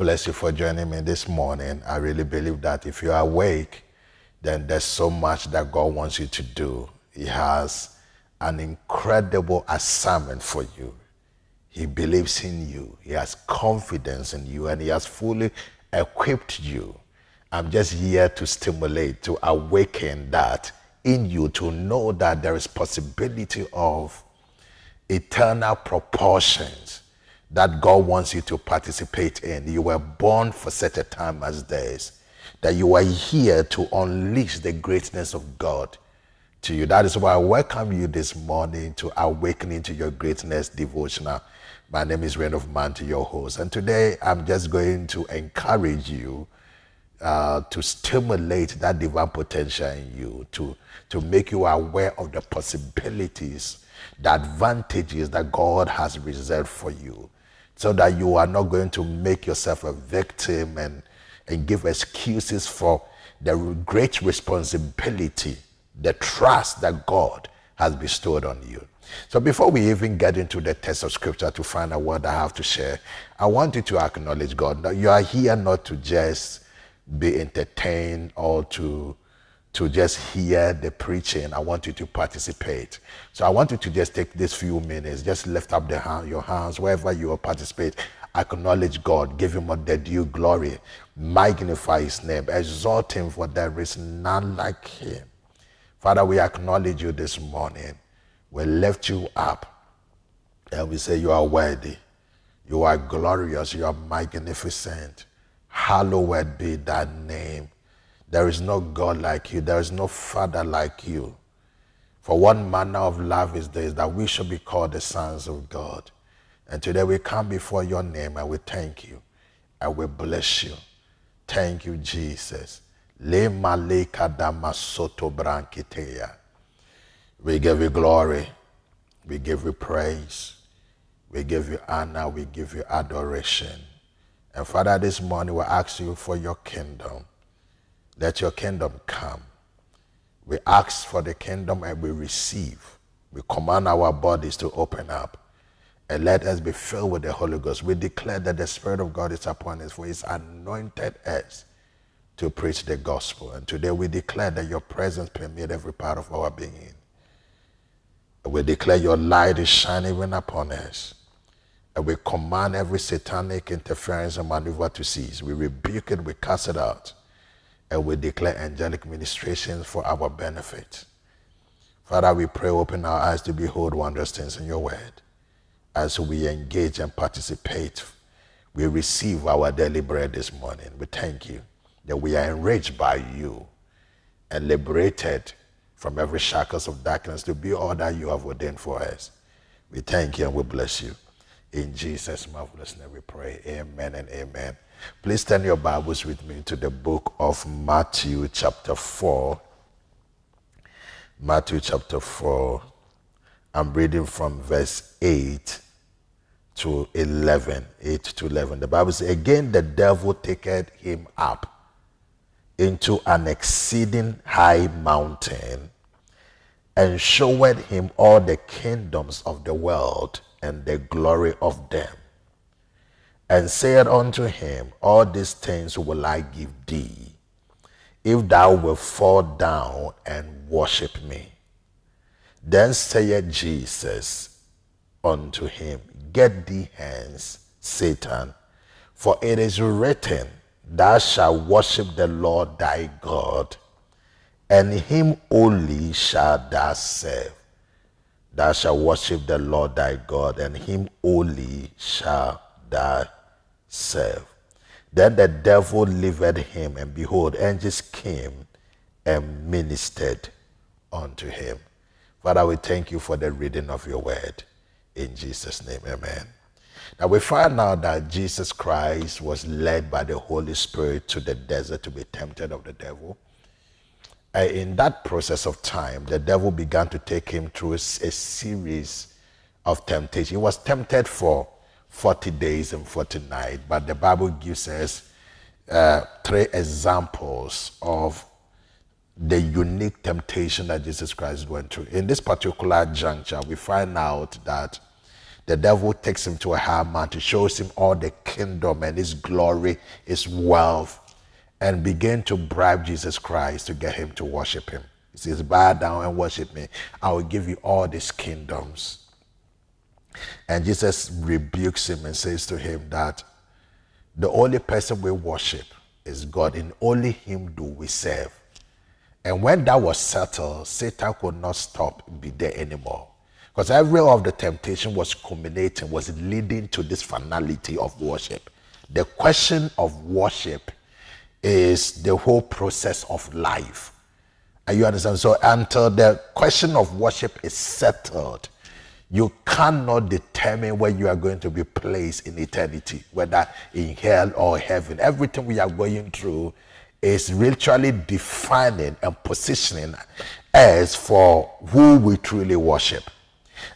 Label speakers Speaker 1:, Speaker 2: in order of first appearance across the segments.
Speaker 1: bless you for joining me this morning. I really believe that if you are awake, then there's so much that God wants you to do. He has an incredible assignment for you. He believes in you, He has confidence in you, and He has fully equipped you. I'm just here to stimulate, to awaken that in you, to know that there is possibility of eternal proportions that God wants you to participate in. You were born for such a time as this, that you are here to unleash the greatness of God to you. That is why I welcome you this morning to Awakening to Your Greatness devotional. My name is Rain of Man to your host, and today I'm just going to encourage you. Uh, to stimulate that divine potential in you, to, to make you aware of the possibilities, the advantages that God has reserved for you so that you are not going to make yourself a victim and, and give excuses for the great responsibility, the trust that God has bestowed on you. So before we even get into the text of scripture to find out what I have to share, I want you to acknowledge God. You are here not to just be entertained or to to just hear the preaching. I want you to participate. So I want you to just take these few minutes, just lift up the hand, your hands, wherever you participate. Acknowledge God, give Him all the due glory, magnify His name, exalt Him, for there is none like Him. Father, we acknowledge you this morning. We lift you up and we say, You are worthy, you are glorious, you are magnificent. Hallowed be thy name there is no God like you. There is no Father like you. For one manner of love is this that we should be called the sons of God. And today we come before your name and we thank you and we bless you. Thank you, Jesus. Le damasoto We give you glory. We give you praise. We give you honor. We give you adoration. And Father, this morning we ask you for your kingdom. Let your kingdom come. We ask for the kingdom and we receive. We command our bodies to open up and let us be filled with the Holy Ghost. We declare that the Spirit of God is upon us, for He's anointed us to preach the gospel. And today we declare that your presence permeates every part of our being. And we declare your light is shining even upon us. And we command every satanic interference and maneuver to cease. We rebuke it, we cast it out and we declare angelic ministrations for our benefit. Father, we pray, open our eyes to behold wondrous things in your word. As we engage and participate, we receive our daily bread this morning. We thank you that we are enriched by you and liberated from every shackles of darkness to be all that you have ordained for us. We thank you and we bless you. In Jesus' marvelous name we pray. Amen and amen. Please turn your Bibles with me to the book of Matthew, chapter 4. Matthew, chapter 4. I'm reading from verse 8 to 11. 8 to 11. The Bible says, Again, the devil taketh him up into an exceeding high mountain and showed him all the kingdoms of the world and the glory of them and said unto him, All these things will I give thee, if thou wilt fall down and worship me. Then saith Jesus unto him, Get thee hence, Satan, for it is written, Thou shalt worship the Lord thy God, and him only shalt thou serve. Thou shalt worship the Lord thy God, and him only shalt thou serve. Then the devil delivered him, and behold, angels came and ministered unto him. Father, we thank you for the reading of your word. In Jesus' name, amen. Now we find out that Jesus Christ was led by the Holy Spirit to the desert to be tempted of the devil. And in that process of time, the devil began to take him through a series of temptation. He was tempted for 40 days and 40 nights. But the Bible gives us uh, three examples of the unique temptation that Jesus Christ went through. In this particular juncture, we find out that the devil takes him to a high mountain, shows him all the kingdom and his glory, his wealth, and begin to bribe Jesus Christ to get him to worship him. He says, Bow down and worship me. I will give you all these kingdoms. And Jesus rebukes him and says to him that the only person we worship is God, and only Him do we serve. And when that was settled, Satan could not stop be there anymore. Because every of the temptation was culminating, was leading to this finality of worship. The question of worship is the whole process of life. And you understand? So until the question of worship is settled, you cannot determine where you are going to be placed in eternity, whether in hell or heaven. Everything we are going through is literally defining and positioning us for who we truly worship.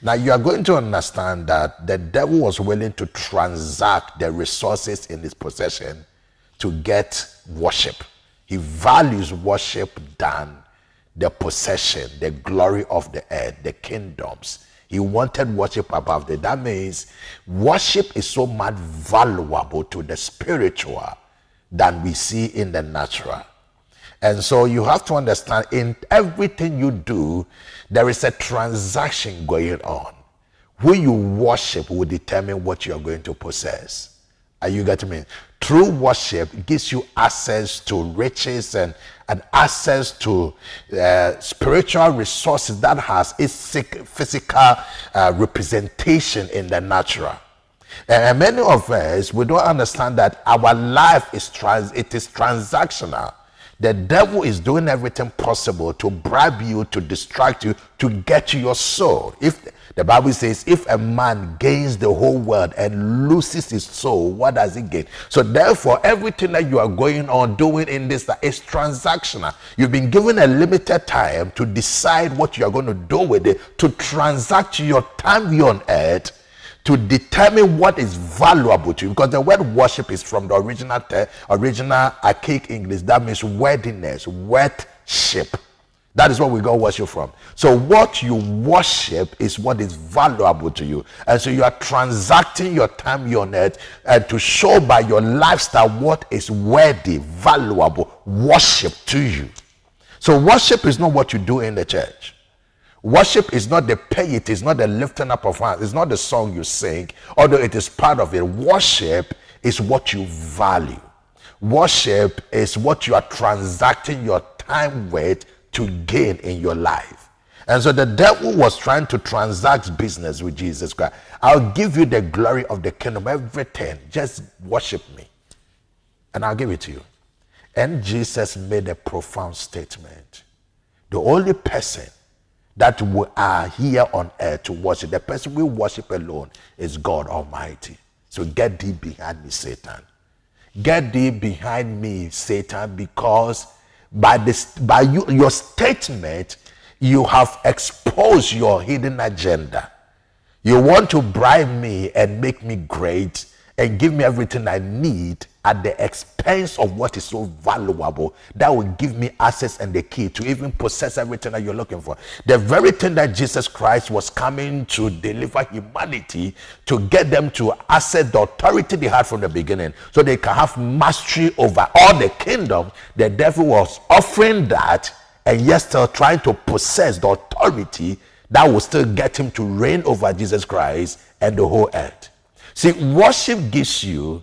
Speaker 1: Now, you are going to understand that the devil was willing to transact the resources in his possession to get worship. He values worship than the possession, the glory of the earth, the kingdoms, he wanted worship above the That means worship is so much valuable to the spiritual than we see in the natural. And so you have to understand in everything you do, there is a transaction going on. Who you worship will determine what you are going to possess. Are you getting me? True worship gives you access to riches and, and access to uh, spiritual resources that has its physical uh, representation in the natural. And many of us, we don't understand that our life is trans, it is transactional. The devil is doing everything possible to bribe you, to distract you, to get your soul. If the Bible says, if a man gains the whole world and loses his soul, what does he gain? So, therefore, everything that you are going on doing in this is transactional. You've been given a limited time to decide what you are going to do with it, to transact your time here on earth to determine what is valuable to you because the word worship is from the original te- original archaic english that means worthiness worship that is what we got worship from so what you worship is what is valuable to you and so you are transacting your time your net and to show by your lifestyle what is worthy valuable worship to you so worship is not what you do in the church Worship is not the pay, it's not the lifting up of hands, it's not the song you sing, although it is part of it. Worship is what you value. Worship is what you are transacting your time with to gain in your life. And so the devil was trying to transact business with Jesus Christ. I'll give you the glory of the kingdom, everything. Just worship me, and I'll give it to you. And Jesus made a profound statement. The only person that we are here on earth to worship. The person we worship alone is God Almighty. So get thee behind me, Satan. Get thee behind me, Satan, because by this by you, your statement, you have exposed your hidden agenda. You want to bribe me and make me great and give me everything I need at the expense of what is so valuable that will give me access and the key to even possess everything that you're looking for. The very thing that Jesus Christ was coming to deliver humanity to get them to access the authority they had from the beginning so they can have mastery over all the kingdom. The devil was offering that and yet still trying to possess the authority that will still get him to reign over Jesus Christ and the whole earth. See, worship gives you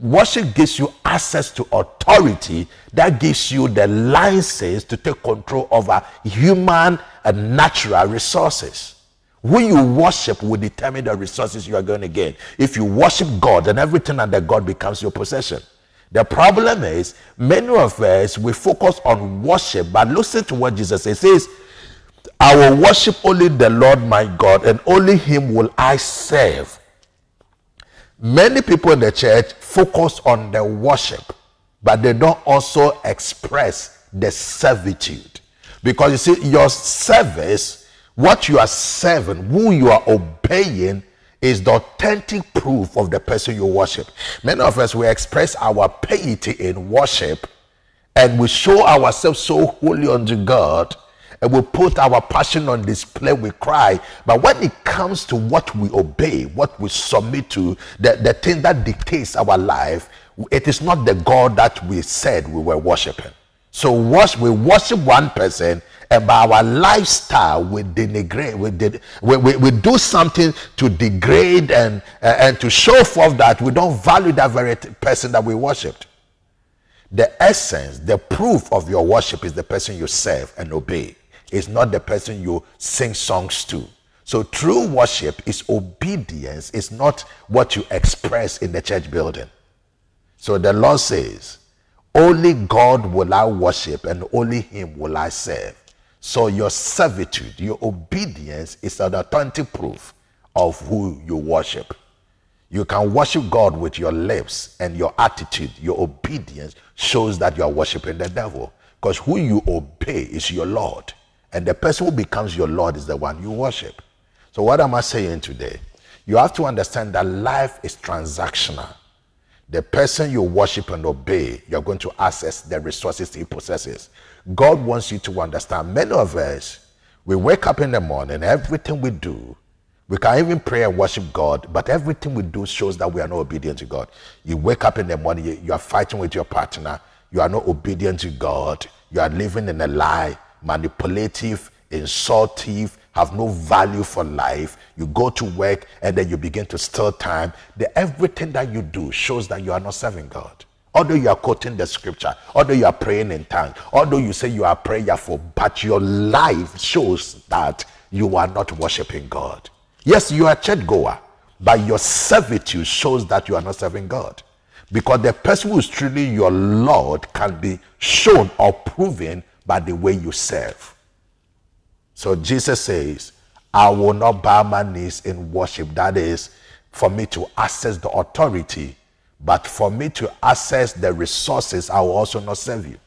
Speaker 1: Worship gives you access to authority that gives you the license to take control over human and natural resources. Who you worship will determine the resources you are going to get. If you worship God, then everything under God becomes your possession. The problem is, many of us, we focus on worship, but listen to what Jesus says. He says, I will worship only the Lord my God, and only him will I serve. Many people in the church focus on the worship, but they don't also express the servitude. Because you see, your service, what you are serving, who you are obeying, is the authentic proof of the person you worship. Many of us, we express our piety in worship and we show ourselves so holy unto God and we put our passion on display, we cry. But when it comes to what we obey, what we submit to, the, the thing that dictates our life, it is not the God that we said we were worshiping. So we worship one person, and by our lifestyle we denigrate, we, did, we, we, we do something to degrade and, uh, and to show forth that we don't value that very person that we worshipped. The essence, the proof of your worship is the person you serve and obey is not the person you sing songs to. So true worship is obedience, it's not what you express in the church building. So the Lord says, Only God will I worship and only Him will I serve. So your servitude, your obedience is an authentic proof of who you worship. You can worship God with your lips and your attitude, your obedience shows that you are worshiping the devil. Because who you obey is your Lord. And the person who becomes your Lord is the one you worship. So, what am I saying today? You have to understand that life is transactional. The person you worship and obey, you're going to access the resources he possesses. God wants you to understand. Many of us, we wake up in the morning, everything we do, we can even pray and worship God, but everything we do shows that we are not obedient to God. You wake up in the morning, you, you are fighting with your partner, you are not obedient to God, you are living in a lie, manipulative, insultive, have no value for life. You go to work and then you begin to steal time. The, everything that you do shows that you are not serving God. Although you are quoting the scripture, although you are praying in tongues, although you say you are prayerful, but your life shows that you are not worshiping God. Yes, you are a goer, but your servitude shows that you are not serving God. Because the person who is truly your Lord can be shown or proven by the way you serve. So Jesus says, I will not bow my knees in worship. That is, for me to access the authority, but for me to access the resources, I will also not serve you.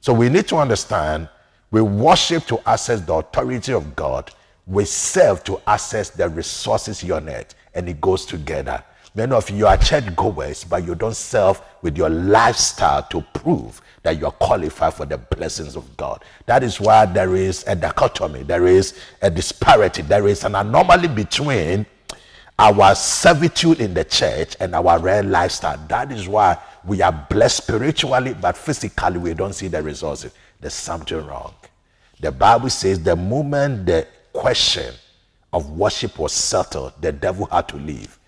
Speaker 1: So we need to understand we worship to access the authority of God, we serve to access the resources you need, and it goes together. Many of you are churchgoers, but you don't serve with your lifestyle to prove that you are qualified for the blessings of God. That is why there is a dichotomy, there is a disparity, there is an anomaly between our servitude in the church and our real lifestyle. That is why we are blessed spiritually, but physically we don't see the resources. There's something wrong. The Bible says the moment the question of worship was settled, the devil had to leave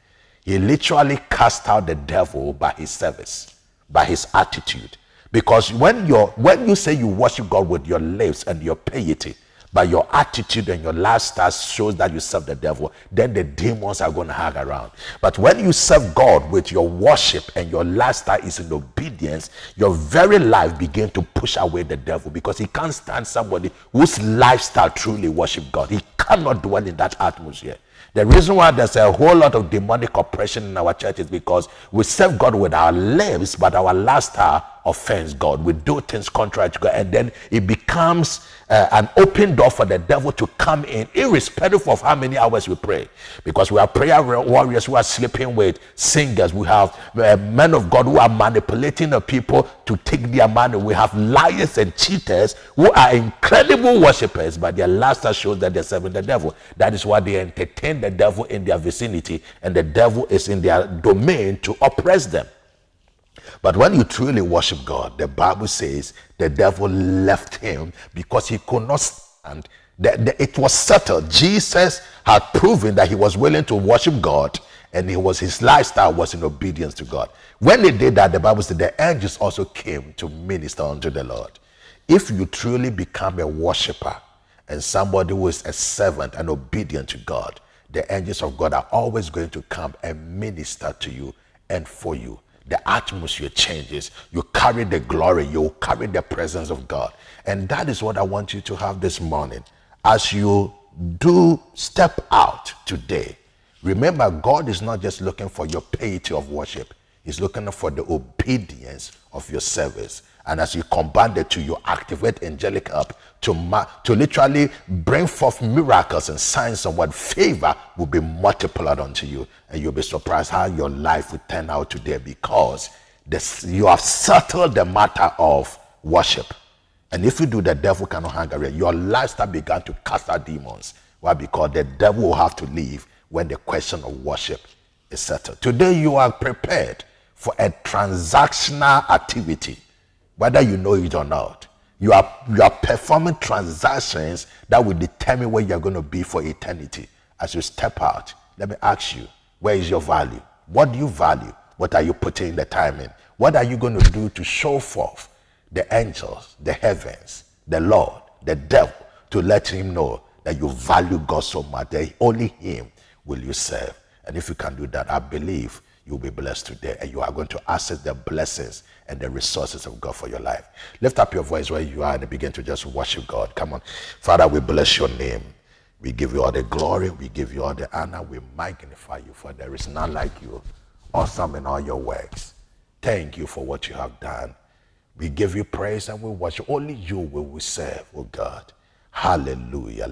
Speaker 1: he literally cast out the devil by his service, by his attitude. Because when, you when you say you worship God with your lips and your piety, but your attitude and your lifestyle shows that you serve the devil, then the demons are going to hang around. But when you serve God with your worship and your lifestyle is in obedience, your very life begin to push away the devil because he can't stand somebody whose lifestyle truly worship God. He cannot dwell in that atmosphere. The reason why there's a whole lot of demonic oppression in our church is because we serve God with our lives, but our are offends God. We do things contrary to God. And then it becomes uh, an open door for the devil to come in, irrespective of how many hours we pray. Because we are prayer warriors who are sleeping with singers. We have uh, men of God who are manipulating the people to take their money. We have liars and cheaters who are incredible worshippers, but their laughter shows that they're serving the devil. That is why they entertain the devil in their vicinity, and the devil is in their domain to oppress them. But when you truly worship God, the Bible says the devil left him because he could not stand. The, the, it was settled. Jesus had proven that he was willing to worship God and he was his lifestyle was in obedience to God. When they did that, the Bible said the angels also came to minister unto the Lord. If you truly become a worshiper and somebody who is a servant and obedient to God, the angels of God are always going to come and minister to you and for you the atmosphere changes. You carry the glory, you carry the presence of God. And that is what I want you to have this morning. As you do step out today, remember God is not just looking for your piety of worship, He's looking for the obedience of your service. And as you combine the two, you activate angelic help to, ma- to literally bring forth miracles and signs of what favor will be multiplied unto you. And you'll be surprised how your life will turn out today because this, you have settled the matter of worship. And if you do, the devil cannot hang around. Your lifestyle began to cast out demons. Why? Because the devil will have to leave when the question of worship is settled. Today, you are prepared for a transactional activity, whether you know it or not. You are, you are performing transactions that will determine where you're going to be for eternity. As you step out, let me ask you, where is your value? What do you value? What are you putting the time in? What are you going to do to show forth the angels, the heavens, the Lord, the devil, to let him know that you value God so much that only him will you serve? And if you can do that, I believe you'll be blessed today and you are going to access the blessings and the resources of God for your life. Lift up your voice where you are and begin to just worship God. Come on. Father, we bless your name. We give you all the glory. We give you all the honor. We magnify you, for there is none like you, awesome in all your works. Thank you for what you have done. We give you praise and we worship. Only you will we serve, oh God. Hallelujah.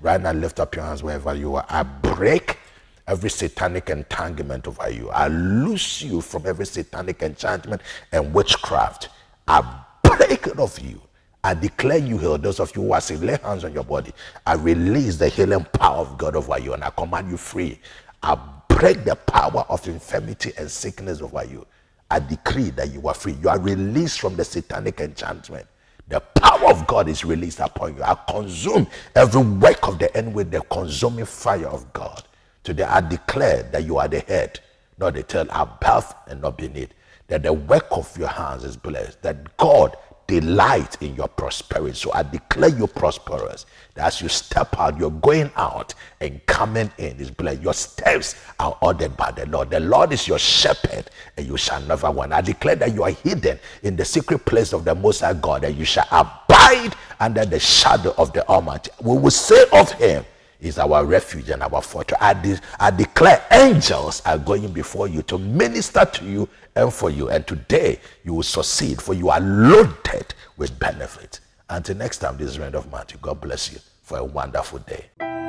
Speaker 1: Right now, lift up your hands wherever you are. I break every satanic entanglement over you. I loose you from every satanic enchantment and witchcraft. I break it off you. I declare you healed. Those of you who are sick, lay hands on your body. I release the healing power of God over you and I command you free. I break the power of infirmity and sickness over you. I decree that you are free. You are released from the satanic enchantment. The power of God is released upon you. I consume every work of the enemy with the consuming fire of God. Today I declare that you are the head, not the tail, above and not beneath. That the work of your hands is blessed. That God delight in your prosperity. So I declare you prosperous. That as you step out, you're going out and coming in is blessed. Your steps are ordered by the Lord. The Lord is your shepherd, and you shall never want. I declare that you are hidden in the secret place of the Most High God, and you shall abide under the shadow of the Almighty. We will say of Him is our refuge and our fortress. I, de- I declare angels are going before you to minister to you and for you. And today you will succeed, for you are loaded with benefits. Until next time, this is Rand of Matthew. God bless you for a wonderful day.